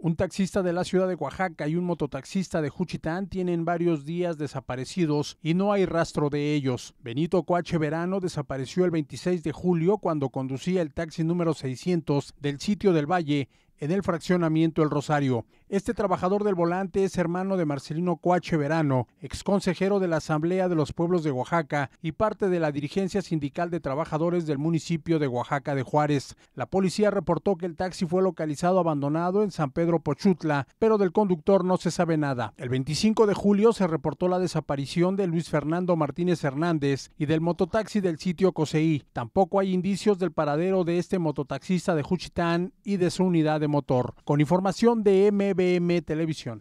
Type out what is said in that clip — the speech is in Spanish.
Un taxista de la ciudad de Oaxaca y un mototaxista de Juchitán tienen varios días desaparecidos y no hay rastro de ellos. Benito Coache Verano desapareció el 26 de julio cuando conducía el taxi número 600 del sitio del Valle en el fraccionamiento El Rosario. Este trabajador del volante es hermano de Marcelino Coache Verano, ex consejero de la Asamblea de los Pueblos de Oaxaca y parte de la dirigencia sindical de trabajadores del municipio de Oaxaca de Juárez. La policía reportó que el taxi fue localizado abandonado en San Pedro Pochutla, pero del conductor no se sabe nada. El 25 de julio se reportó la desaparición de Luis Fernando Martínez Hernández y del mototaxi del sitio Coseí. Tampoco hay indicios del paradero de este mototaxista de Juchitán y de su unidad de motor. Con información de MB TVM Televisión.